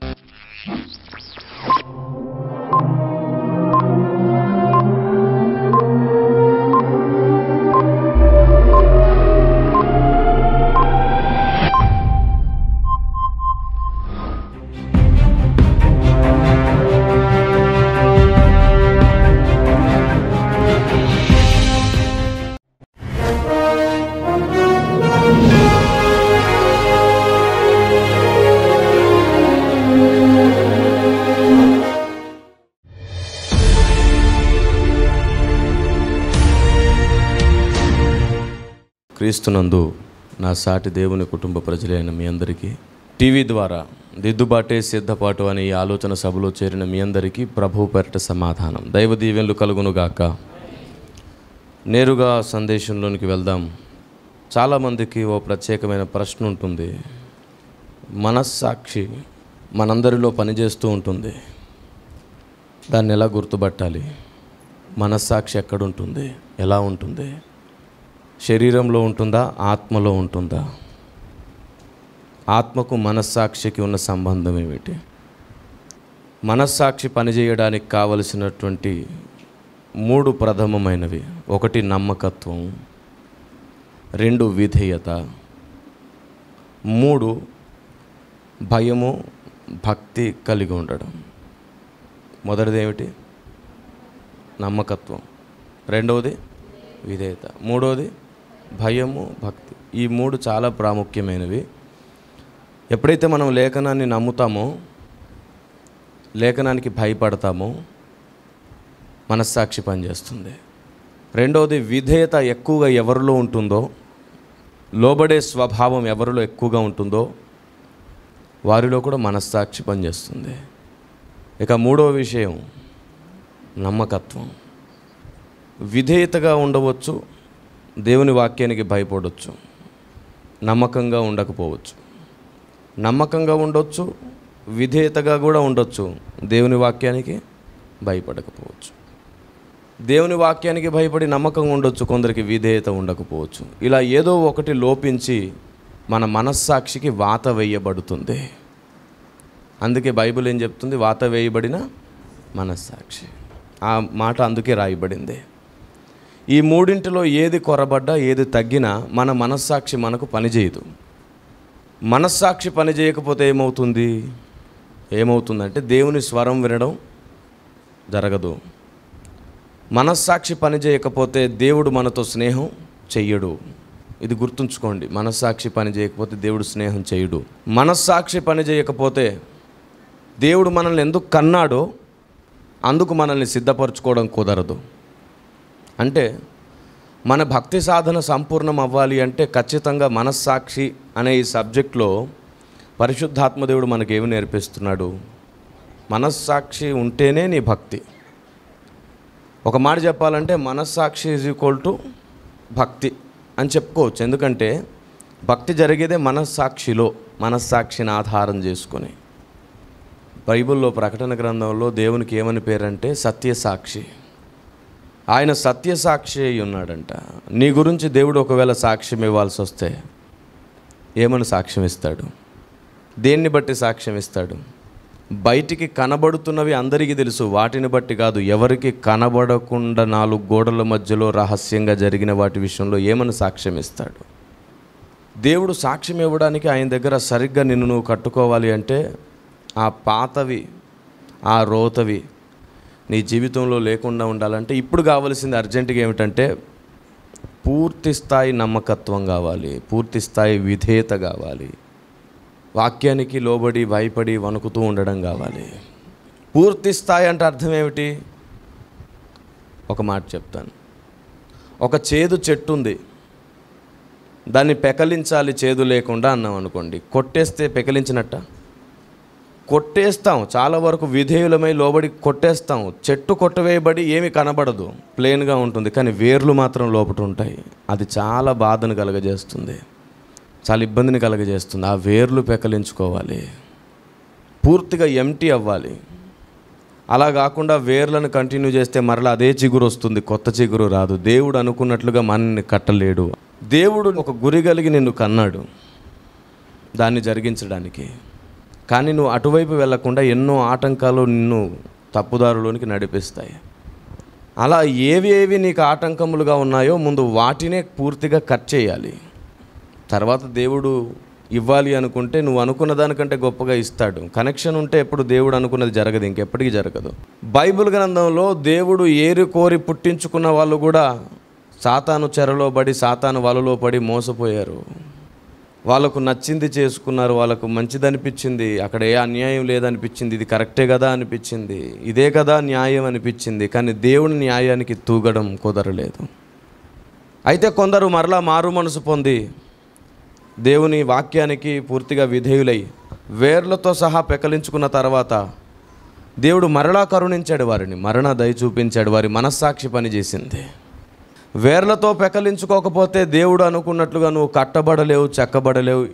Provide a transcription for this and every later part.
Thank you. క్రీస్తునందు నా సాటి దేవుని కుటుంబ ప్రజలైన మీ అందరికీ టీవీ ద్వారా దిద్దుబాటే సిద్ధపాటు అనే ఈ ఆలోచన సభలో చేరిన మీ అందరికీ ప్రభు పెరట సమాధానం దైవ దీవెన్లు కలుగునుగాక నేరుగా సందేశంలోనికి వెళ్దాం చాలామందికి ఓ ప్రత్యేకమైన ప్రశ్న ఉంటుంది మనస్సాక్షి మనందరిలో పనిచేస్తూ ఉంటుంది దాన్ని ఎలా గుర్తుపట్టాలి మనస్సాక్షి ఎక్కడుంటుంది ఎలా ఉంటుంది శరీరంలో ఉంటుందా ఆత్మలో ఉంటుందా ఆత్మకు మనస్సాక్షికి ఉన్న సంబంధం ఏమిటి మనస్సాక్షి పనిచేయడానికి కావలసినటువంటి మూడు ప్రథమమైనవి ఒకటి నమ్మకత్వం రెండు విధేయత మూడు భయము భక్తి కలిగి ఉండడం మొదటిది ఏమిటి నమ్మకత్వం రెండవది విధేయత మూడవది భయము భక్తి ఈ మూడు చాలా ప్రాముఖ్యమైనవి ఎప్పుడైతే మనం లేఖనాన్ని నమ్ముతామో లేఖనానికి భయపడతామో మనస్సాక్షి పనిచేస్తుంది రెండవది విధేయత ఎక్కువగా ఎవరిలో ఉంటుందో లోబడే స్వభావం ఎవరిలో ఎక్కువగా ఉంటుందో వారిలో కూడా మనస్సాక్షి పనిచేస్తుంది ఇక మూడవ విషయం నమ్మకత్వం విధేయతగా ఉండవచ్చు దేవుని వాక్యానికి భయపడవచ్చు నమ్మకంగా ఉండకపోవచ్చు నమ్మకంగా ఉండొచ్చు విధేయతగా కూడా ఉండొచ్చు దేవుని వాక్యానికి భయపడకపోవచ్చు దేవుని వాక్యానికి భయపడి నమ్మకంగా ఉండొచ్చు కొందరికి విధేయత ఉండకపోవచ్చు ఇలా ఏదో ఒకటి లోపించి మన మనస్సాక్షికి వాత వేయబడుతుంది అందుకే బైబిల్ ఏం చెప్తుంది వాత వేయబడిన మనస్సాక్షి ఆ మాట అందుకే రాయబడింది ఈ మూడింటిలో ఏది కొరబడ్డా ఏది తగ్గినా మన మనస్సాక్షి మనకు పనిచేయదు మనస్సాక్షి పనిచేయకపోతే ఏమవుతుంది ఏమవుతుందంటే దేవుని స్వరం వినడం జరగదు మనస్సాక్షి పనిచేయకపోతే దేవుడు మనతో స్నేహం చెయ్యడు ఇది గుర్తుంచుకోండి మనస్సాక్షి పని చేయకపోతే దేవుడు స్నేహం చేయడు మనస్సాక్షి పని చేయకపోతే దేవుడు మనల్ని ఎందుకు కన్నాడో అందుకు మనల్ని సిద్ధపరచుకోవడం కుదరదు అంటే మన భక్తి సాధన సంపూర్ణం అవ్వాలి అంటే ఖచ్చితంగా మనస్సాక్షి అనే ఈ సబ్జెక్ట్లో పరిశుద్ధాత్మదేవుడు మనకేమి నేర్పిస్తున్నాడు మనస్సాక్షి ఉంటేనే నీ భక్తి ఒక మాట చెప్పాలంటే మనస్సాక్షి ఈజ్ ఈక్వల్ టు భక్తి అని చెప్పుకోవచ్చు ఎందుకంటే భక్తి జరిగేదే మనస్సాక్షిలో మనస్సాక్షిని ఆధారం చేసుకొని బైబిల్లో ప్రకటన గ్రంథంలో దేవునికి ఏమని పేరంటే సత్యసాక్షి ఆయన సత్య సాక్షి అయి ఉన్నాడంట నీ గురించి దేవుడు ఒకవేళ సాక్ష్యం ఇవ్వాల్సి వస్తే ఏమని సాక్ష్యం ఇస్తాడు దేన్ని బట్టి సాక్ష్యం ఇస్తాడు బయటికి కనబడుతున్నవి అందరికీ తెలుసు వాటిని బట్టి కాదు ఎవరికి కనబడకుండా నాలుగు గోడల మధ్యలో రహస్యంగా జరిగిన వాటి విషయంలో ఏమని సాక్ష్యం ఇస్తాడు దేవుడు సాక్ష్యం ఇవ్వడానికి ఆయన దగ్గర సరిగ్గా నిన్ను నువ్వు కట్టుకోవాలి అంటే ఆ పాతవి ఆ రోతవి నీ జీవితంలో లేకుండా ఉండాలంటే ఇప్పుడు కావాల్సింది అర్జెంటుగా ఏమిటంటే పూర్తి స్థాయి నమ్మకత్వం కావాలి పూర్తి స్థాయి విధేయత కావాలి వాక్యానికి లోబడి భయపడి వణుకుతూ ఉండడం కావాలి పూర్తి స్థాయి అంటే అర్థం ఏమిటి ఒక మాట చెప్తాను ఒక చేదు చెట్టు ఉంది దాన్ని పెకలించాలి చేదు లేకుండా అన్నాం అనుకోండి కొట్టేస్తే పెకలించినట్టా కొట్టేస్తాం చాలా వరకు విధేయులమై లోబడి కొట్టేస్తాం చెట్టు కొట్టవేయబడి ఏమి కనబడదు ప్లెయిన్గా ఉంటుంది కానీ వేర్లు మాత్రం లోపట ఉంటాయి అది చాలా బాధను కలగజేస్తుంది చాలా ఇబ్బందిని కలగజేస్తుంది ఆ వేర్లు పెకలించుకోవాలి పూర్తిగా ఎంటీ అవ్వాలి అలా కాకుండా వేర్లను కంటిన్యూ చేస్తే మరలా అదే చిగురు వస్తుంది కొత్త చిగురు రాదు దేవుడు అనుకున్నట్లుగా మనల్ని కట్టలేడు దేవుడు ఒక గురి కలిగి నిన్ను కన్నాడు దాన్ని జరిగించడానికి కానీ నువ్వు అటువైపు వెళ్లకుండా ఎన్నో ఆటంకాలు నిన్ను తప్పుదారులోనికి నడిపిస్తాయి అలా ఏవి ఏవి నీకు ఆటంకములుగా ఉన్నాయో ముందు వాటినే పూర్తిగా కట్ చేయాలి తర్వాత దేవుడు ఇవ్వాలి అనుకుంటే నువ్వు అనుకున్న దానికంటే గొప్పగా ఇస్తాడు కనెక్షన్ ఉంటే ఎప్పుడు దేవుడు అనుకున్నది జరగదు ఇంకెప్పటికీ జరగదు బైబిల్ గ్రంథంలో దేవుడు ఏరి కోరి పుట్టించుకున్న వాళ్ళు కూడా సాతాను చెరలో పడి సాతాను వలలో పడి మోసపోయారు వాళ్ళకు నచ్చింది చేసుకున్నారు వాళ్ళకు మంచిది అనిపించింది అక్కడ ఏ అన్యాయం లేదనిపించింది ఇది కరెక్టే కదా అనిపించింది ఇదే కదా న్యాయం అనిపించింది కానీ దేవుని న్యాయానికి తూగడం కుదరలేదు అయితే కొందరు మరలా మారు మనసు పొంది దేవుని వాక్యానికి పూర్తిగా విధేయులై వేర్లతో సహా పెకలించుకున్న తర్వాత దేవుడు మరలా కరుణించాడు వారిని మరణ దయ చూపించాడు వారి మనస్సాక్షి పనిచేసింది వేర్లతో పెకలించుకోకపోతే దేవుడు అనుకున్నట్లుగా నువ్వు కట్టబడలేవు చెక్కబడలేవు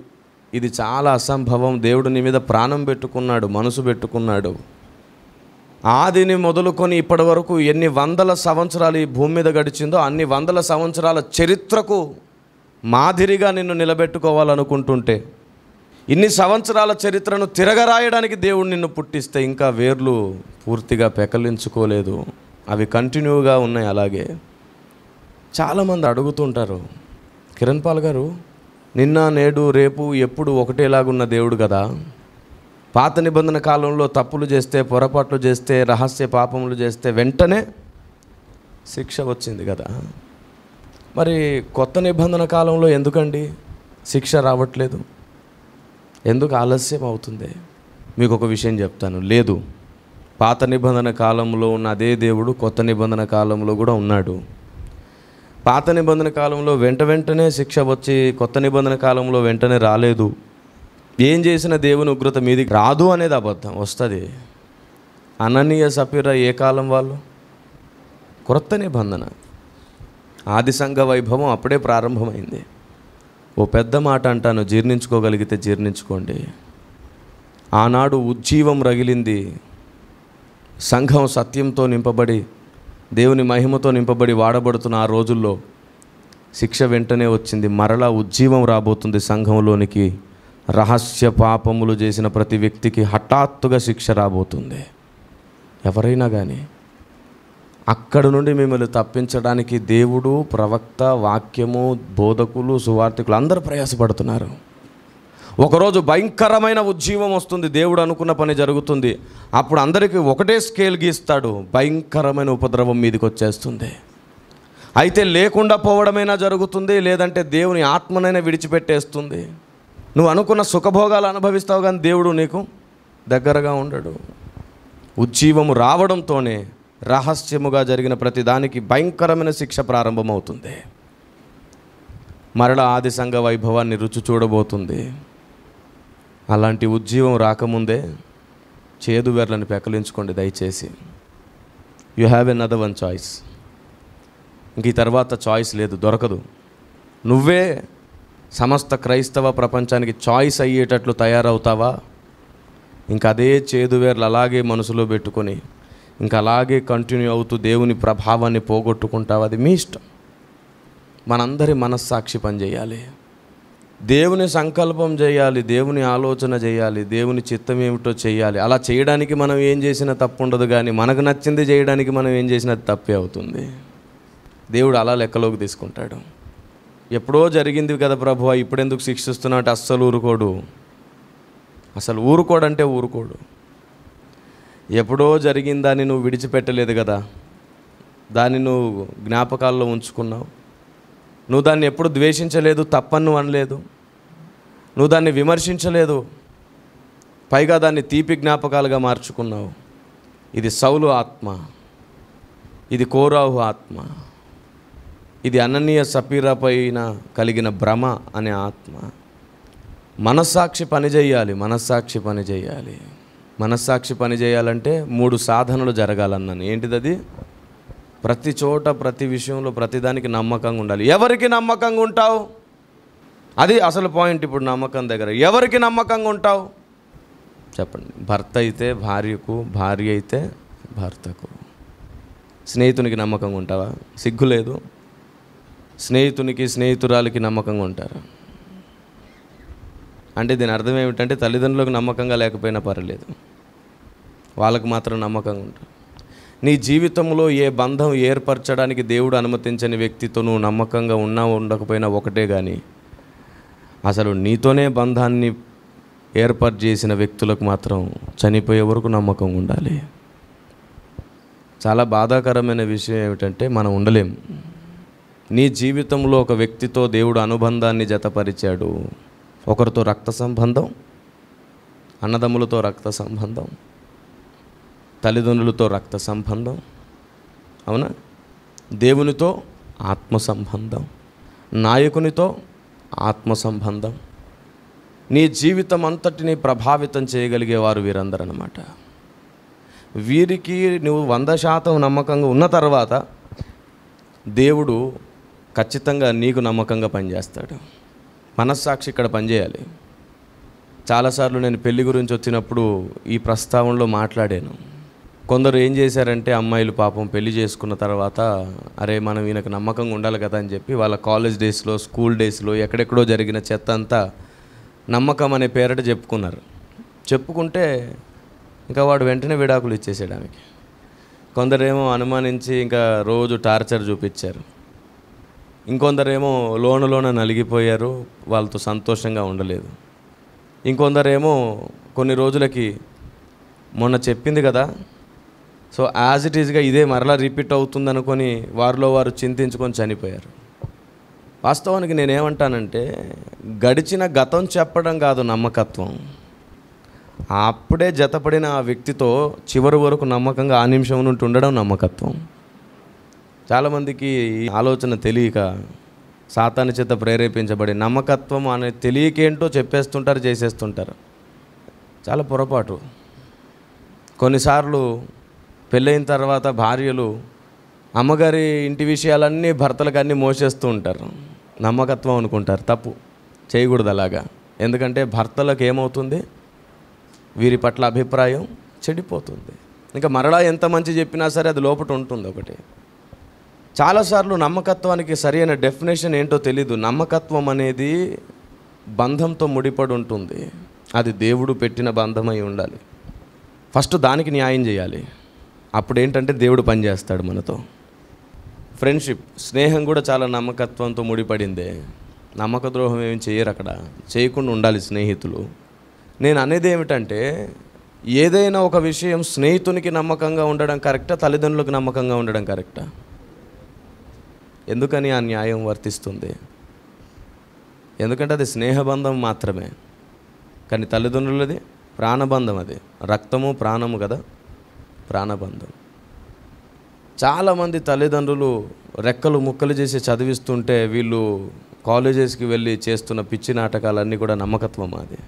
ఇది చాలా అసంభవం దేవుడు నీ మీద ప్రాణం పెట్టుకున్నాడు మనసు పెట్టుకున్నాడు ఆదిని మొదలుకొని ఇప్పటి వరకు ఎన్ని వందల సంవత్సరాలు ఈ భూమి మీద గడిచిందో అన్ని వందల సంవత్సరాల చరిత్రకు మాదిరిగా నిన్ను నిలబెట్టుకోవాలనుకుంటుంటే ఇన్ని సంవత్సరాల చరిత్రను తిరగరాయడానికి దేవుడు నిన్ను పుట్టిస్తే ఇంకా వేర్లు పూర్తిగా పెకలించుకోలేదు అవి కంటిన్యూగా ఉన్నాయి అలాగే చాలామంది అడుగుతుంటారు కిరణ్ పాల్ గారు నిన్న నేడు రేపు ఎప్పుడు ఒకటేలాగున్న దేవుడు కదా పాత నిబంధన కాలంలో తప్పులు చేస్తే పొరపాట్లు చేస్తే రహస్య పాపములు చేస్తే వెంటనే శిక్ష వచ్చింది కదా మరి కొత్త నిబంధన కాలంలో ఎందుకండి శిక్ష రావట్లేదు ఎందుకు ఆలస్యం అవుతుంది మీకు ఒక విషయం చెప్తాను లేదు పాత నిబంధన కాలంలో ఉన్న అదే దేవుడు కొత్త నిబంధన కాలంలో కూడా ఉన్నాడు పాత నిబంధన కాలంలో వెంట వెంటనే శిక్ష వచ్చి కొత్త నిబంధన కాలంలో వెంటనే రాలేదు ఏం చేసిన దేవుని ఉగ్రత మీదికి రాదు అనేది అబద్ధం వస్తుంది అననీయ సపీర ఏ కాలం వాళ్ళు క్రొత్త నిబంధన ఆది సంఘ వైభవం అప్పుడే ప్రారంభమైంది ఓ పెద్ద మాట అంటాను జీర్ణించుకోగలిగితే జీర్ణించుకోండి ఆనాడు ఉజ్జీవం రగిలింది సంఘం సత్యంతో నింపబడి దేవుని మహిమతో నింపబడి వాడబడుతున్న ఆ రోజుల్లో శిక్ష వెంటనే వచ్చింది మరలా ఉజ్జీవం రాబోతుంది సంఘంలోనికి రహస్య పాపములు చేసిన ప్రతి వ్యక్తికి హఠాత్తుగా శిక్ష రాబోతుంది ఎవరైనా కానీ అక్కడ నుండి మిమ్మల్ని తప్పించడానికి దేవుడు ప్రవక్త వాక్యము బోధకులు సువార్థికులు అందరూ ప్రయాసపడుతున్నారు ఒకరోజు భయంకరమైన ఉజ్జీవం వస్తుంది దేవుడు అనుకున్న పని జరుగుతుంది అప్పుడు అందరికీ ఒకటే స్కేల్ గీస్తాడు భయంకరమైన ఉపద్రవం మీదకి వచ్చేస్తుంది అయితే లేకుండా పోవడమైనా జరుగుతుంది లేదంటే దేవుని ఆత్మనైనా విడిచిపెట్టేస్తుంది నువ్వు అనుకున్న సుఖభోగాలు అనుభవిస్తావు కానీ దేవుడు నీకు దగ్గరగా ఉండడు ఉజ్జీవము రావడంతోనే రహస్యముగా జరిగిన ప్రతిదానికి భయంకరమైన శిక్ష ప్రారంభమవుతుంది మరల ఆది సంఘ వైభవాన్ని రుచి చూడబోతుంది అలాంటి ఉజ్జీవం రాకముందే చేదు వేర్లను పెకలించుకోండి దయచేసి you have another one choice ఇంక తర్వాత చాయిస్ లేదు దొరకదు నువ్వే సమస్త క్రైస్తవ ప్రపంచానికి చాయిస్ అయ్యేటట్లు తయారవుతావా ఇంకా అదే చేదువేర్లు అలాగే మనసులో పెట్టుకొని ఇంకా అలాగే కంటిన్యూ అవుతూ దేవుని ప్రభావాన్ని పోగొట్టుకుంటావు అది మీ ఇష్టం మనందరి మనస్సాక్షి పనిచేయాలి దేవుని సంకల్పం చేయాలి దేవుని ఆలోచన చేయాలి దేవుని చిత్తం ఏమిటో చేయాలి అలా చేయడానికి మనం ఏం చేసినా తప్పు ఉండదు కానీ మనకు నచ్చింది చేయడానికి మనం ఏం చేసినా తప్పే అవుతుంది దేవుడు అలా లెక్కలోకి తీసుకుంటాడు ఎప్పుడో జరిగింది కదా ప్రభు ఇప్పుడెందుకు శిక్షిస్తున్నాడు అస్సలు ఊరుకోడు అసలు ఊరుకోడంటే ఊరుకోడు ఎప్పుడో జరిగిందాన్ని నువ్వు విడిచిపెట్టలేదు కదా దాన్ని నువ్వు జ్ఞాపకాల్లో ఉంచుకున్నావు నువ్వు దాన్ని ఎప్పుడు ద్వేషించలేదు తప్పను అనలేదు నువ్వు దాన్ని విమర్శించలేదు పైగా దాన్ని తీపి జ్ఞాపకాలుగా మార్చుకున్నావు ఇది సౌలు ఆత్మ ఇది కోరాహు ఆత్మ ఇది అననీయ సపీరపైన కలిగిన భ్రమ అనే ఆత్మ మనస్సాక్షి పనిచేయాలి మనస్సాక్షి పనిచేయాలి మనస్సాక్షి పనిచేయాలంటే మూడు సాధనలు జరగాలన్నాను ఏంటిది అది ప్రతి చోట ప్రతి విషయంలో ప్రతిదానికి నమ్మకంగా ఉండాలి ఎవరికి నమ్మకంగా ఉంటావు అది అసలు పాయింట్ ఇప్పుడు నమ్మకం దగ్గర ఎవరికి నమ్మకంగా ఉంటావు చెప్పండి భర్త అయితే భార్యకు భార్య అయితే భర్తకు స్నేహితునికి నమ్మకంగా ఉంటావా సిగ్గు లేదు స్నేహితునికి స్నేహితురాలకి నమ్మకంగా ఉంటారా అంటే దీని అర్థం ఏమిటంటే తల్లిదండ్రులకు నమ్మకంగా లేకపోయినా పర్వాలేదు వాళ్ళకు మాత్రం నమ్మకంగా ఉంటారు నీ జీవితంలో ఏ బంధం ఏర్పరచడానికి దేవుడు అనుమతించని వ్యక్తితో నువ్వు నమ్మకంగా ఉన్నా ఉండకపోయినా ఒకటే కానీ అసలు నీతోనే బంధాన్ని ఏర్పాటు చేసిన వ్యక్తులకు మాత్రం చనిపోయే వరకు నమ్మకం ఉండాలి చాలా బాధాకరమైన విషయం ఏమిటంటే మనం ఉండలేం నీ జీవితంలో ఒక వ్యక్తితో దేవుడు అనుబంధాన్ని జతపరిచాడు ఒకరితో రక్త సంబంధం అన్నదమ్ములతో రక్త సంబంధం తల్లిదండ్రులతో రక్త సంబంధం అవునా దేవునితో ఆత్మ సంబంధం నాయకునితో ఆత్మ సంబంధం నీ జీవితం అంతటిని ప్రభావితం చేయగలిగేవారు వీరందరూ అనమాట వీరికి నువ్వు వంద శాతం నమ్మకంగా ఉన్న తర్వాత దేవుడు ఖచ్చితంగా నీకు నమ్మకంగా పనిచేస్తాడు మనస్సాక్షి ఇక్కడ పనిచేయాలి చాలాసార్లు నేను పెళ్లి గురించి వచ్చినప్పుడు ఈ ప్రస్తావనలో మాట్లాడాను కొందరు ఏం చేశారంటే అమ్మాయిలు పాపం పెళ్లి చేసుకున్న తర్వాత అరే మనం ఈయనకు నమ్మకంగా ఉండాలి కదా అని చెప్పి వాళ్ళ కాలేజ్ డేస్లో స్కూల్ డేస్లో ఎక్కడెక్కడో జరిగిన చెత్త అంతా నమ్మకం అనే పేరట చెప్పుకున్నారు చెప్పుకుంటే ఇంకా వాడు వెంటనే విడాకులు ఇచ్చేసేయడానికి కొందరేమో అనుమానించి ఇంకా రోజు టార్చర్ చూపించారు ఇంకొందరేమో లోనలోన నలిగిపోయారు వాళ్ళతో సంతోషంగా ఉండలేదు ఇంకొందరేమో కొన్ని రోజులకి మొన్న చెప్పింది కదా సో యాజ్ ఇట్ ఈజ్గా ఇదే మరలా రిపీట్ అవుతుంది అనుకొని వారిలో వారు చింతించుకొని చనిపోయారు వాస్తవానికి నేనేమంటానంటే గడిచిన గతం చెప్పడం కాదు నమ్మకత్వం అప్పుడే జతపడిన ఆ వ్యక్తితో చివరి వరకు నమ్మకంగా ఆ నిమిషం నుండి ఉండడం నమ్మకత్వం చాలామందికి ఆలోచన తెలియక సాతాని చేత ప్రేరేపించబడి నమ్మకత్వం అనే తెలియకేంటో చెప్పేస్తుంటారు చేసేస్తుంటారు చాలా పొరపాటు కొన్నిసార్లు పెళ్ళైన తర్వాత భార్యలు అమ్మగారి ఇంటి విషయాలన్నీ భర్తలకు అన్నీ మోసేస్తూ ఉంటారు నమ్మకత్వం అనుకుంటారు తప్పు చేయకూడదు అలాగా ఎందుకంటే భర్తలకు ఏమవుతుంది వీరి పట్ల అభిప్రాయం చెడిపోతుంది ఇంకా మరలా ఎంత మంచి చెప్పినా సరే అది లోపల ఉంటుంది ఒకటి చాలాసార్లు నమ్మకత్వానికి సరైన డెఫినేషన్ ఏంటో తెలీదు నమ్మకత్వం అనేది బంధంతో ముడిపడి ఉంటుంది అది దేవుడు పెట్టిన బంధమై ఉండాలి ఫస్ట్ దానికి న్యాయం చేయాలి అప్పుడు ఏంటంటే దేవుడు పనిచేస్తాడు మనతో ఫ్రెండ్షిప్ స్నేహం కూడా చాలా నమ్మకత్వంతో ముడిపడిందే నమ్మక ద్రోహం ఏమి చేయరు అక్కడ చేయకుండా ఉండాలి స్నేహితులు నేను అనేది ఏమిటంటే ఏదైనా ఒక విషయం స్నేహితునికి నమ్మకంగా ఉండడం కరెక్టా తల్లిదండ్రులకు నమ్మకంగా ఉండడం కరెక్టా ఎందుకని ఆ న్యాయం వర్తిస్తుంది ఎందుకంటే అది స్నేహబంధం మాత్రమే కానీ తల్లిదండ్రులది ప్రాణబంధం అది రక్తము ప్రాణము కదా ప్రాణబంధం చాలామంది తల్లిదండ్రులు రెక్కలు ముక్కలు చేసి చదివిస్తుంటే వీళ్ళు కాలేజెస్కి వెళ్ళి చేస్తున్న పిచ్చి నాటకాలన్నీ కూడా నమ్మకత్వం అది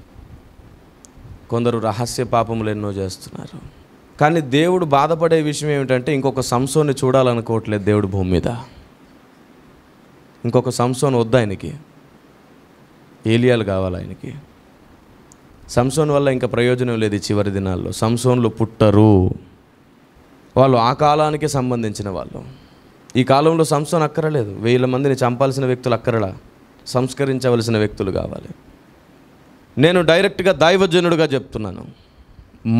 కొందరు రహస్య పాపములు ఎన్నో చేస్తున్నారు కానీ దేవుడు బాధపడే విషయం ఏమిటంటే ఇంకొక సంసోని చూడాలనుకోవట్లేదు దేవుడు భూమి మీద ఇంకొక సంసోన్ వద్దు ఆయనకి ఏలియాలు కావాలి ఆయనకి సంసోన్ వల్ల ఇంకా ప్రయోజనం లేదు చివరి దినాల్లో సంసోన్లు పుట్టరు వాళ్ళు ఆ కాలానికి సంబంధించిన వాళ్ళు ఈ కాలంలో సంస్థను అక్కరలేదు వేల మందిని చంపాల్సిన వ్యక్తులు అక్కరలా సంస్కరించవలసిన వ్యక్తులు కావాలి నేను డైరెక్ట్గా దైవజనుడుగా చెప్తున్నాను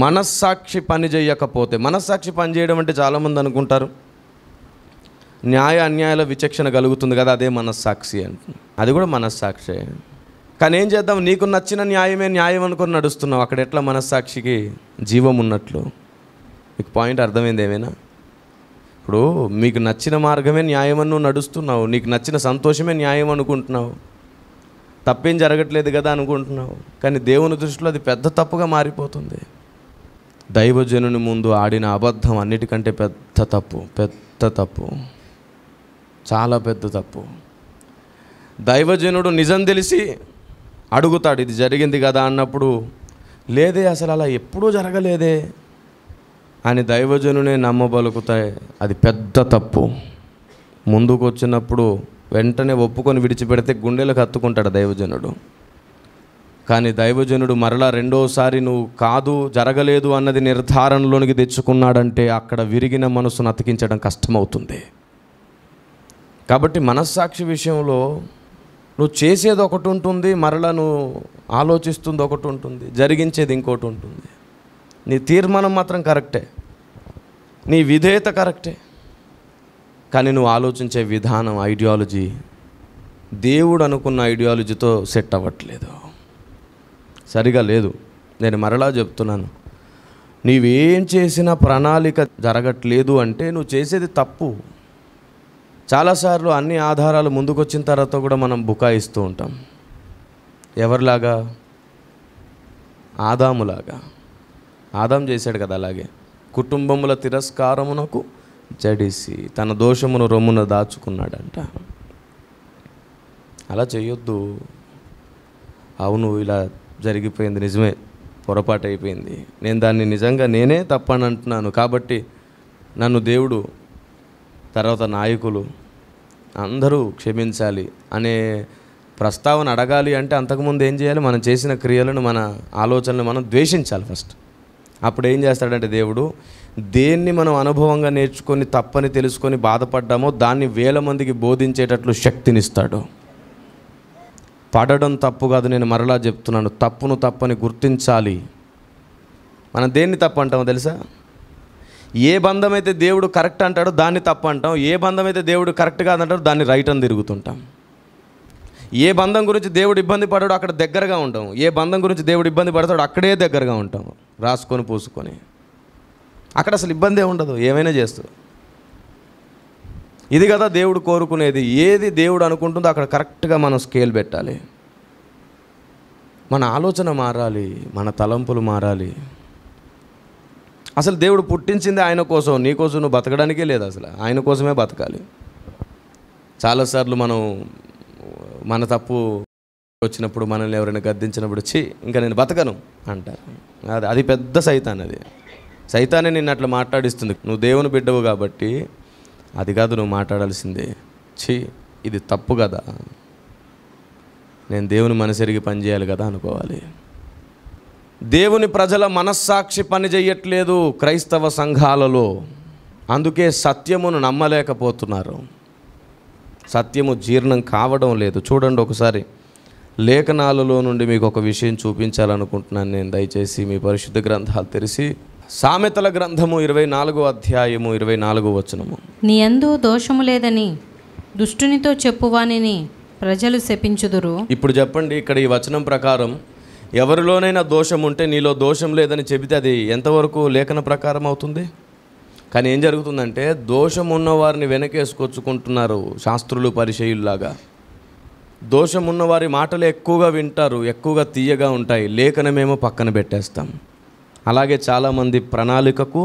మనస్సాక్షి పని చేయకపోతే మనస్సాక్షి పని చేయడం అంటే చాలామంది అనుకుంటారు న్యాయ అన్యాయాల విచక్షణ కలుగుతుంది కదా అదే మనస్సాక్షి అంటుంది అది కూడా మనస్సాక్షి కానీ ఏం చేద్దాం నీకు నచ్చిన న్యాయమే న్యాయం అనుకుని నడుస్తున్నావు అక్కడ ఎట్లా మనస్సాక్షికి జీవం ఉన్నట్లు మీకు పాయింట్ అర్థమైంది ఏమైనా ఇప్పుడు మీకు నచ్చిన మార్గమే న్యాయమని నడుస్తున్నావు నీకు నచ్చిన సంతోషమే న్యాయం అనుకుంటున్నావు తప్పేం జరగట్లేదు కదా అనుకుంటున్నావు కానీ దేవుని దృష్టిలో అది పెద్ద తప్పుగా మారిపోతుంది దైవజనుని ముందు ఆడిన అబద్ధం అన్నిటికంటే పెద్ద తప్పు పెద్ద తప్పు చాలా పెద్ద తప్పు దైవజనుడు నిజం తెలిసి అడుగుతాడు ఇది జరిగింది కదా అన్నప్పుడు లేదే అసలు అలా ఎప్పుడూ జరగలేదే అని దైవజనునే నమ్మబలుకుతాయి అది పెద్ద తప్పు ముందుకు వచ్చినప్పుడు వెంటనే ఒప్పుకొని విడిచిపెడితే గుండెలకు హత్తుకుంటాడు దైవజనుడు కానీ దైవజనుడు మరలా రెండోసారి నువ్వు కాదు జరగలేదు అన్నది నిర్ధారణలోనికి తెచ్చుకున్నాడంటే అక్కడ విరిగిన మనసును అతికించడం కష్టమవుతుంది కాబట్టి మనస్సాక్షి విషయంలో నువ్వు చేసేది ఒకటి ఉంటుంది మరలా నువ్వు ఆలోచిస్తుంది ఒకటి ఉంటుంది జరిగించేది ఇంకోటి ఉంటుంది నీ తీర్మానం మాత్రం కరెక్టే నీ విధేయత కరెక్టే కానీ నువ్వు ఆలోచించే విధానం ఐడియాలజీ దేవుడు అనుకున్న ఐడియాలజీతో సెట్ అవ్వట్లేదు సరిగా లేదు నేను మరలా చెప్తున్నాను నీవేం చేసిన ప్రణాళిక జరగట్లేదు అంటే నువ్వు చేసేది తప్పు చాలాసార్లు అన్ని ఆధారాలు ముందుకొచ్చిన తర్వాత కూడా మనం బుకాయిస్తూ ఉంటాం ఎవరిలాగా ఆదాములాగా ఆదాం చేశాడు కదా అలాగే కుటుంబముల తిరస్కారమునకు జడిసి తన దోషమును రొమ్మున దాచుకున్నాడంట అలా చేయొద్దు అవును ఇలా జరిగిపోయింది నిజమే పొరపాటు అయిపోయింది నేను దాన్ని నిజంగా నేనే తప్పని అంటున్నాను కాబట్టి నన్ను దేవుడు తర్వాత నాయకులు అందరూ క్షమించాలి అనే ప్రస్తావన అడగాలి అంటే అంతకుముందు ఏం చేయాలి మనం చేసిన క్రియలను మన ఆలోచనలు మనం ద్వేషించాలి ఫస్ట్ అప్పుడు ఏం చేస్తాడంటే దేవుడు దేన్ని మనం అనుభవంగా నేర్చుకొని తప్పని తెలుసుకొని బాధపడ్డామో దాన్ని వేల మందికి బోధించేటట్లు శక్తినిస్తాడు పడడం తప్పు కాదు నేను మరలా చెప్తున్నాను తప్పును తప్పని గుర్తించాలి మనం దేన్ని తప్పు అంటామో తెలుసా ఏ బంధమైతే దేవుడు కరెక్ట్ అంటాడో దాన్ని తప్పు అంటాం ఏ బంధం అయితే దేవుడు కరెక్ట్ కాదంటాడో దాన్ని రైట్ అని తిరుగుతుంటాం ఏ బంధం గురించి దేవుడు ఇబ్బంది పడడు అక్కడ దగ్గరగా ఉంటాం ఏ బంధం గురించి దేవుడు ఇబ్బంది పడతాడు అక్కడే దగ్గరగా ఉంటాం రాసుకొని పూసుకొని అక్కడ అసలు ఇబ్బందే ఉండదు ఏమైనా చేస్తూ ఇది కదా దేవుడు కోరుకునేది ఏది దేవుడు అనుకుంటుందో అక్కడ కరెక్ట్గా మనం స్కేల్ పెట్టాలి మన ఆలోచన మారాలి మన తలంపులు మారాలి అసలు దేవుడు పుట్టించింది ఆయన కోసం నీ కోసం నువ్వు బతకడానికే లేదు అసలు ఆయన కోసమే బతకాలి చాలాసార్లు మనం మన తప్పు వచ్చినప్పుడు మనల్ని ఎవరైనా గద్దించినప్పుడు వచ్చి ఇంకా నేను బతకను అంటారు అది అది పెద్ద సైతాన్ అది సైతానే నిన్ను అట్లా మాట్లాడిస్తుంది నువ్వు దేవుని బిడ్డవు కాబట్టి అది కాదు నువ్వు మాట్లాడాల్సిందే ఛీ ఇది తప్పు కదా నేను దేవుని మనసెరిగి పనిచేయాలి కదా అనుకోవాలి దేవుని ప్రజల మనస్సాక్షి పని చేయట్లేదు క్రైస్తవ సంఘాలలో అందుకే సత్యమును నమ్మలేకపోతున్నారు సత్యము జీర్ణం కావడం లేదు చూడండి ఒకసారి లేఖనాలలో నుండి మీకు ఒక విషయం చూపించాలనుకుంటున్నాను నేను దయచేసి మీ పరిశుద్ధ గ్రంథాలు తెరిచి సామెతల గ్రంథము ఇరవై నాలుగో అధ్యాయము ఇరవై నాలుగో వచనము నీ ఎందు దోషము లేదని దుష్టునితో చెప్పువాని ప్రజలు శపించుదురు ఇప్పుడు చెప్పండి ఇక్కడ ఈ వచనం ప్రకారం ఎవరిలోనైనా దోషం ఉంటే నీలో దోషం లేదని చెబితే అది ఎంతవరకు లేఖన ప్రకారం అవుతుంది కానీ ఏం జరుగుతుందంటే దోషం ఉన్నవారిని వెనకేసుకొచ్చుకుంటున్నారు శాస్త్రులు పరిచయుల్లాగా దోషం ఉన్నవారి మాటలు ఎక్కువగా వింటారు ఎక్కువగా తీయగా ఉంటాయి లేఖనమేమో పక్కన పెట్టేస్తాం అలాగే చాలామంది ప్రణాళికకు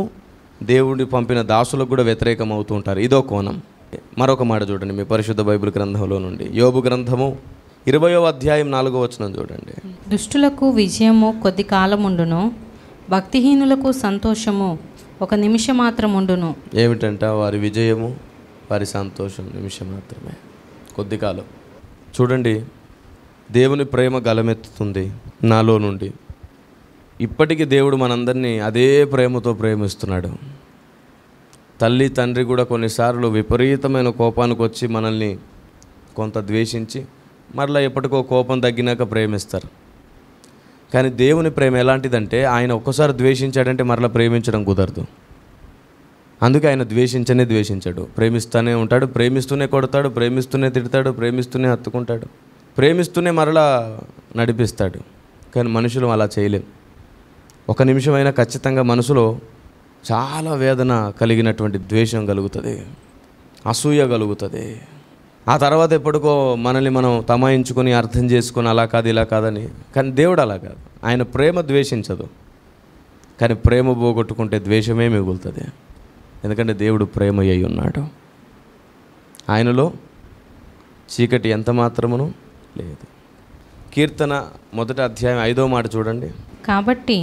దేవుడిని పంపిన దాసులకు కూడా వ్యతిరేకం అవుతూ ఉంటారు ఇదో కోణం మరొక మాట చూడండి మీ పరిశుద్ధ బైబిల్ గ్రంథంలో నుండి యోగు గ్రంథము ఇరవయో అధ్యాయం నాలుగో వచనం చూడండి దుష్టులకు విజయము కొద్ది కాలముండును భక్తిహీనులకు సంతోషము ఒక నిమిషం మాత్రం ఉండును ఏమిటంట వారి విజయము వారి సంతోషం నిమిషం మాత్రమే కొద్ది కాలం చూడండి దేవుని ప్రేమ గలమెత్తుతుంది నాలో నుండి ఇప్పటికీ దేవుడు మనందరినీ అదే ప్రేమతో ప్రేమిస్తున్నాడు తల్లి తండ్రి కూడా కొన్నిసార్లు విపరీతమైన కోపానికి వచ్చి మనల్ని కొంత ద్వేషించి మరలా ఎప్పటికో కోపం తగ్గినాక ప్రేమిస్తారు కానీ దేవుని ప్రేమ ఎలాంటిదంటే ఆయన ఒక్కసారి ద్వేషించాడంటే మరలా ప్రేమించడం కుదరదు అందుకే ఆయన ద్వేషించనే ద్వేషించాడు ప్రేమిస్తూనే ఉంటాడు ప్రేమిస్తూనే కొడతాడు ప్రేమిస్తూనే తిడతాడు ప్రేమిస్తూనే హత్తుకుంటాడు ప్రేమిస్తూనే మరలా నడిపిస్తాడు కానీ మనుషులు అలా చేయలేం ఒక నిమిషమైనా ఖచ్చితంగా మనసులో చాలా వేదన కలిగినటువంటి ద్వేషం కలుగుతుంది అసూయ కలుగుతుంది ఆ తర్వాత ఎప్పటికో మనల్ని మనం తమాయించుకొని అర్థం చేసుకొని అలా కాదు ఇలా కాదని కానీ దేవుడు అలా కాదు ఆయన ప్రేమ ద్వేషించదు కానీ ప్రేమ పోగొట్టుకుంటే ద్వేషమే మిగులుతుంది ఎందుకంటే దేవుడు ప్రేమ అయి ఉన్నాడు ఆయనలో చీకటి ఎంత మాత్రమును లేదు కీర్తన మొదటి అధ్యాయం ఐదో మాట చూడండి కాబట్టి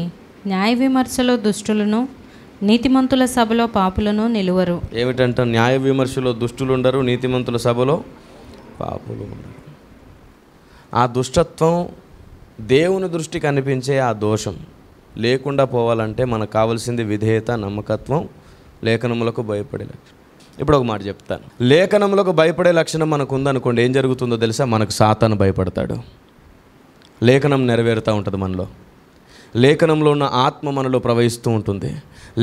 న్యాయ విమర్శలో దుష్టులను నీతిమంతుల సభలో పాపులను నిలువరు ఏమిటంట న్యాయ విమర్శలో దుష్టులు ఉండరు నీతిమంతుల సభలో పాపులు ఉండరు ఆ దుష్టత్వం దేవుని దృష్టి కనిపించే ఆ దోషం లేకుండా పోవాలంటే మనకు కావాల్సింది విధేయత నమ్మకత్వం లేఖనములకు భయపడే లక్షణం ఇప్పుడు ఒక మాట చెప్తాను లేఖనములకు భయపడే లక్షణం మనకు ఉందనుకోండి ఏం జరుగుతుందో తెలుసా మనకు సాతాను భయపడతాడు లేఖనం నెరవేరుతూ ఉంటుంది మనలో లేఖనంలో ఉన్న ఆత్మ మనలో ప్రవహిస్తూ ఉంటుంది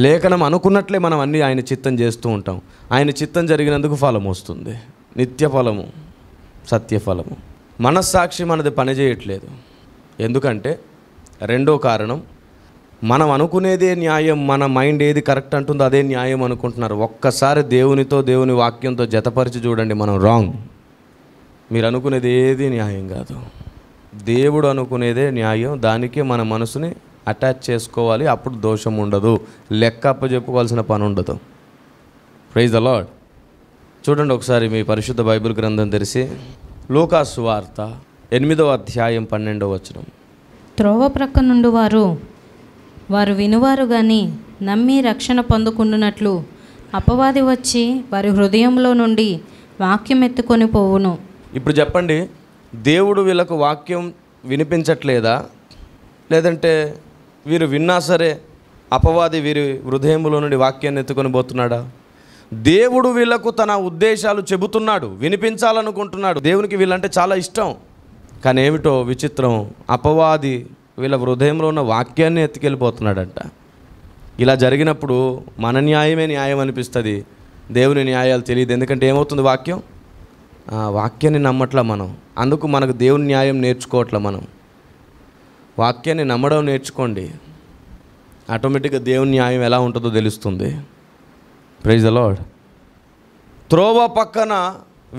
లేఖనం అనుకున్నట్లే మనం అన్నీ ఆయన చిత్తం చేస్తూ ఉంటాం ఆయన చిత్తం జరిగినందుకు ఫలం వస్తుంది నిత్య ఫలము సత్యఫలము మనస్సాక్షి మనది పనిచేయట్లేదు ఎందుకంటే రెండో కారణం మనం అనుకునేదే న్యాయం మన మైండ్ ఏది కరెక్ట్ అంటుందో అదే న్యాయం అనుకుంటున్నారు ఒక్కసారి దేవునితో దేవుని వాక్యంతో జతపరిచి చూడండి మనం రాంగ్ మీరు అనుకునేది ఏది న్యాయం కాదు దేవుడు అనుకునేదే న్యాయం దానికే మన మనసుని అటాచ్ చేసుకోవాలి అప్పుడు దోషం ఉండదు లెక్క అప్ప చెప్పుకోవాల్సిన పని ఉండదు ప్రైజ్ ద లాడ్ చూడండి ఒకసారి మీ పరిశుద్ధ బైబిల్ గ్రంథం తెరిసి లూకాసు వార్త ఎనిమిదవ అధ్యాయం పన్నెండవ వచనం త్రోవ ప్రక్క నుండి వారు వారు వినువారు కానీ నమ్మి రక్షణ పొందుకుంటున్నట్లు అపవాది వచ్చి వారి హృదయంలో నుండి వాక్యం ఎత్తుకొని పోవును ఇప్పుడు చెప్పండి దేవుడు వీళ్ళకు వాక్యం వినిపించట్లేదా లేదంటే వీరు విన్నా సరే అపవాది వీరి హృదయంలో నుండి వాక్యాన్ని ఎత్తుకొని పోతున్నాడా దేవుడు వీళ్లకు తన ఉద్దేశాలు చెబుతున్నాడు వినిపించాలనుకుంటున్నాడు దేవునికి వీళ్ళంటే చాలా ఇష్టం కానీ ఏమిటో విచిత్రం అపవాది వీళ్ళ హృదయంలో ఉన్న వాక్యాన్ని ఎత్తుకెళ్ళిపోతున్నాడంట ఇలా జరిగినప్పుడు మన న్యాయమే న్యాయం అనిపిస్తుంది దేవుని న్యాయాలు తెలియదు ఎందుకంటే ఏమవుతుంది వాక్యం వాక్యాన్ని నమ్మట్లా మనం అందుకు మనకు దేవుని న్యాయం నేర్చుకోవట్లా మనం వాక్యాన్ని నమ్మడం నేర్చుకోండి ఆటోమేటిక్గా దేవుని న్యాయం ఎలా ఉంటుందో తెలుస్తుంది ప్రైజ్ అలాడ్ త్రోవ పక్కన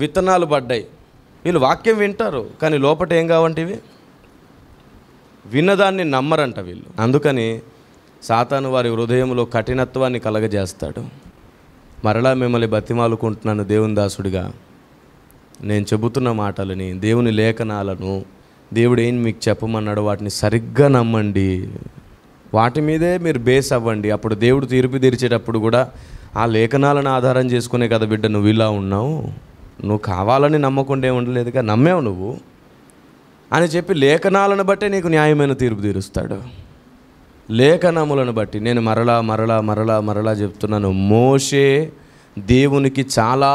విత్తనాలు పడ్డాయి వీళ్ళు వాక్యం వింటారు కానీ లోపట ఏం కావంటివి విన్నదాన్ని నమ్మరంట వీళ్ళు అందుకని సాతాను వారి హృదయంలో కఠినత్వాన్ని కలగజేస్తాడు మరలా మిమ్మల్ని బతిమాలుకుంటున్నాను దేవుని దాసుడిగా నేను చెబుతున్న మాటలని దేవుని లేఖనాలను దేవుడు ఏం మీకు చెప్పమన్నాడు వాటిని సరిగ్గా నమ్మండి వాటి మీదే మీరు బేస్ అవ్వండి అప్పుడు దేవుడు తీర్పు తీర్చేటప్పుడు కూడా ఆ లేఖనాలను ఆధారం చేసుకునే కదా బిడ్డ నువ్వు ఇలా ఉన్నావు నువ్వు కావాలని నమ్మకుండా ఉండలేదుగా నమ్మావు నువ్వు అని చెప్పి లేఖనాలను బట్టే నీకు న్యాయమైన తీర్పు తీరుస్తాడు లేఖనములను బట్టి నేను మరలా మరలా మరలా మరలా చెప్తున్నాను మోషే దేవునికి చాలా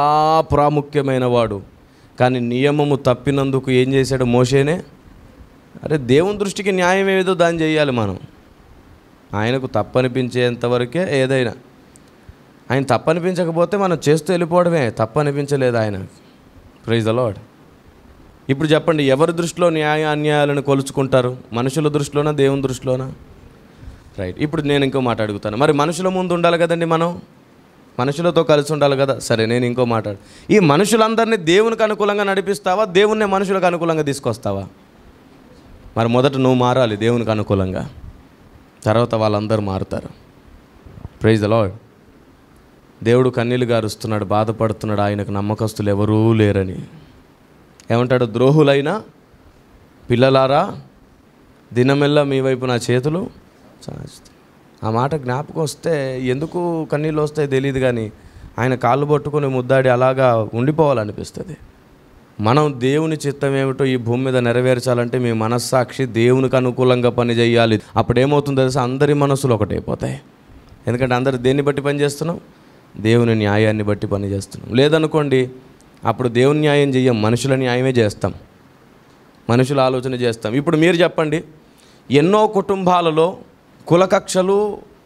ప్రాముఖ్యమైన వాడు కానీ నియమము తప్పినందుకు ఏం చేశాడు మోషేనే అరే దేవుని దృష్టికి న్యాయం ఏదో దాన్ని చేయాలి మనం ఆయనకు తప్పనిపించేంతవరకే ఏదైనా ఆయన తప్పనిపించకపోతే మనం చేస్తూ వెళ్ళిపోవడమే తప్పనిపించలేదు ఆయన ప్రైజ్ అలాడ్ ఇప్పుడు చెప్పండి ఎవరి దృష్టిలో న్యాయ అన్యాయాలను కొలుచుకుంటారు మనుషుల దృష్టిలోనా దేవుని దృష్టిలోనా రైట్ ఇప్పుడు నేను ఇంకో మాట అడుగుతాను మరి మనుషుల ముందు ఉండాలి కదండి మనం మనుషులతో కలిసి ఉండాలి కదా సరే నేను ఇంకో మాట ఈ మనుషులందరినీ దేవునికి అనుకూలంగా నడిపిస్తావా దేవుణ్ణి మనుషులకు అనుకూలంగా తీసుకొస్తావా మరి మొదట నువ్వు మారాలి దేవునికి అనుకూలంగా తర్వాత వాళ్ళందరూ మారుతారు ప్రైజ్ అలా దేవుడు కన్నీళ్ళు గారుస్తున్నాడు బాధపడుతున్నాడు ఆయనకు నమ్మకస్తులు ఎవరూ లేరని ఏమంటాడు ద్రోహులైనా పిల్లలారా దినమెల్లా మీ వైపు నా చేతులు ఆ మాట జ్ఞాపకం వస్తే ఎందుకు కన్నీళ్ళు వస్తాయి తెలియదు కానీ ఆయన కాళ్ళు పట్టుకొని ముద్దాడి అలాగా ఉండిపోవాలనిపిస్తుంది మనం దేవుని చిత్తం ఏమిటో ఈ భూమి మీద నెరవేర్చాలంటే మీ మనస్సాక్షి దేవునికి అనుకూలంగా పనిచేయాలి అప్పుడేమవుతుందో తెలుసా అందరి మనసులు ఒకటైపోతాయి ఎందుకంటే అందరు దేన్ని బట్టి పనిచేస్తున్నాం దేవుని న్యాయాన్ని బట్టి పనిచేస్తున్నాం లేదనుకోండి అప్పుడు దేవుని న్యాయం చెయ్యం మనుషుల న్యాయమే చేస్తాం మనుషుల ఆలోచన చేస్తాం ఇప్పుడు మీరు చెప్పండి ఎన్నో కుటుంబాలలో కుల కక్షలు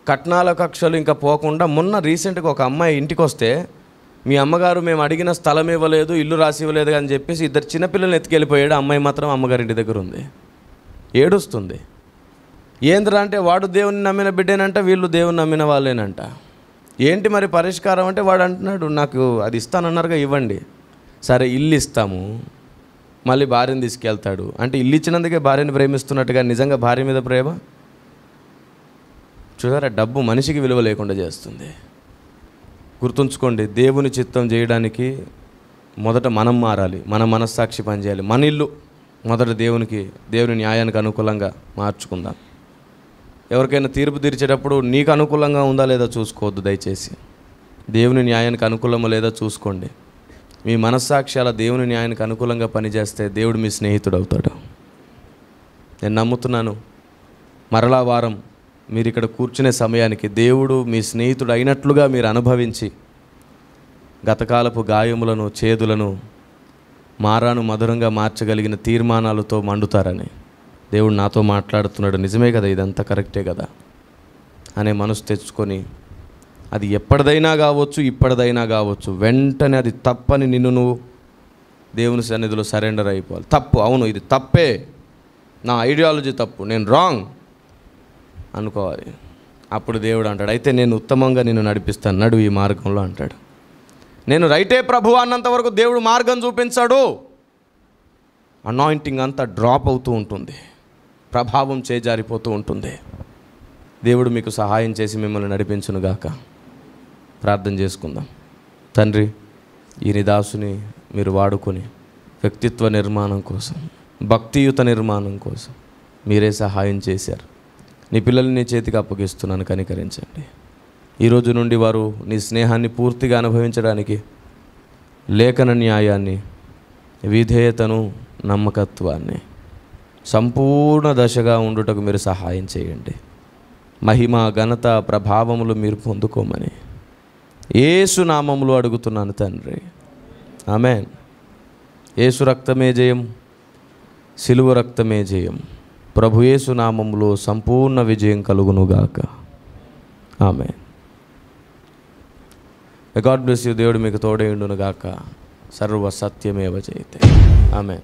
కట్నాల కక్షలు ఇంకా పోకుండా మొన్న రీసెంట్గా ఒక అమ్మాయి ఇంటికి వస్తే మీ అమ్మగారు మేము అడిగిన స్థలం ఇవ్వలేదు ఇల్లు రాసి ఇవ్వలేదు అని చెప్పేసి ఇద్దరు చిన్నపిల్లల్ని ఎత్తుకెళ్ళిపోయాడు అమ్మాయి మాత్రం అమ్మగారింటి దగ్గర ఉంది ఏడుస్తుంది ఏంద్రా అంటే వాడు దేవుని నమ్మిన బిడ్డేనంట వీళ్ళు దేవుని నమ్మిన వాళ్ళేనంట ఏంటి మరి పరిష్కారం అంటే వాడు అంటున్నాడు నాకు అది ఇస్తానన్నారుగా ఇవ్వండి సరే ఇల్లు ఇస్తాము మళ్ళీ భార్యను తీసుకెళ్తాడు అంటే ఇల్లు ఇచ్చినందుకే భార్యను ప్రేమిస్తున్నట్టుగా నిజంగా భార్య మీద ప్రేమ చూసారా డబ్బు మనిషికి విలువ లేకుండా చేస్తుంది గుర్తుంచుకోండి దేవుని చిత్తం చేయడానికి మొదట మనం మారాలి మన మనస్సాక్షి పనిచేయాలి మన ఇల్లు మొదట దేవునికి దేవుని న్యాయానికి అనుకూలంగా మార్చుకుందాం ఎవరికైనా తీర్పు తీర్చేటప్పుడు నీకు అనుకూలంగా ఉందా లేదా చూసుకోవద్దు దయచేసి దేవుని న్యాయానికి అనుకూలమా లేదా చూసుకోండి మీ మనస్సాక్షి అలా దేవుని న్యాయానికి అనుకూలంగా పనిచేస్తే దేవుడు మీ స్నేహితుడు అవుతాడు నేను నమ్ముతున్నాను మరలా వారం మీరు ఇక్కడ కూర్చునే సమయానికి దేవుడు మీ స్నేహితుడు అయినట్లుగా మీరు అనుభవించి గతకాలపు గాయములను చేదులను మారాను మధురంగా మార్చగలిగిన తీర్మానాలతో మండుతారని దేవుడు నాతో మాట్లాడుతున్నాడు నిజమే కదా ఇదంతా కరెక్టే కదా అనే మనసు తెచ్చుకొని అది ఎప్పటిదైనా కావచ్చు ఇప్పటిదైనా కావచ్చు వెంటనే అది తప్పని నిన్ను నువ్వు దేవుని సన్నిధిలో సరెండర్ అయిపోవాలి తప్పు అవును ఇది తప్పే నా ఐడియాలజీ తప్పు నేను రాంగ్ అనుకోవాలి అప్పుడు దేవుడు అంటాడు అయితే నేను ఉత్తమంగా నిన్ను నడిపిస్తాను నడు ఈ మార్గంలో అంటాడు నేను రైటే ప్రభు అన్నంత వరకు దేవుడు మార్గం చూపించాడు అనాయింటింగ్ అంతా డ్రాప్ అవుతూ ఉంటుంది ప్రభావం చేజారిపోతూ ఉంటుంది దేవుడు మీకు సహాయం చేసి మిమ్మల్ని నడిపించునుగాక ప్రార్థన చేసుకుందాం తండ్రి ఈ నిదాసుని మీరు వాడుకొని వ్యక్తిత్వ నిర్మాణం కోసం భక్తియుత నిర్మాణం కోసం మీరే సహాయం చేశారు నీ పిల్లల్ని నీ చేతికి అప్పగిస్తున్నాను కనికరించండి ఈరోజు నుండి వారు నీ స్నేహాన్ని పూర్తిగా అనుభవించడానికి లేఖన న్యాయాన్ని విధేయతను నమ్మకత్వాన్ని సంపూర్ణ దశగా ఉండుటకు మీరు సహాయం చేయండి మహిమ ఘనత ప్రభావములు మీరు పొందుకోమని ఏసు నామములు అడుగుతున్నాను తండ్రి ఆమెన్ ఏసు రక్తమే జయం సిలువ రక్తమే జయం ప్రభుయేసునామంలో సంపూర్ణ విజయం కలుగునుగాక ఆమె గాడ్ బ్లెస్ యూ దేవుడు మీకు తోడేయుండునుగాక సర్వ సత్యమేవ చేయితే ఆమె